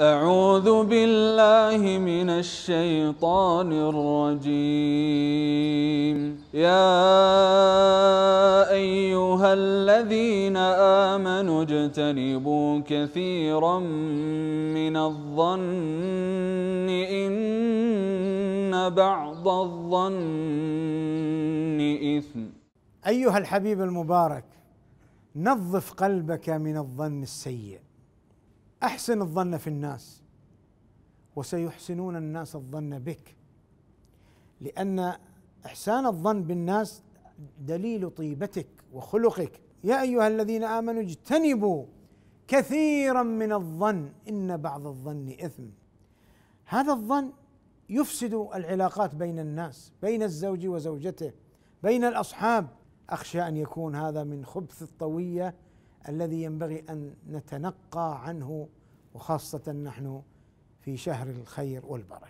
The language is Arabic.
أعوذ بالله من الشيطان الرجيم يا أيها الذين آمنوا اجتنبوا كثيرا من الظن إن بعض الظن إثم أيها الحبيب المبارك نظف قلبك من الظن السيئ احسن الظن في الناس وسيحسنون الناس الظن بك لان احسان الظن بالناس دليل طيبتك وخلقك يا ايها الذين امنوا اجتنبوا كثيرا من الظن ان بعض الظن اثم هذا الظن يفسد العلاقات بين الناس بين الزوج وزوجته بين الاصحاب اخشى ان يكون هذا من خبث الطويه الذي ينبغي ان نتنقى عنه وخاصه نحن في شهر الخير والبركه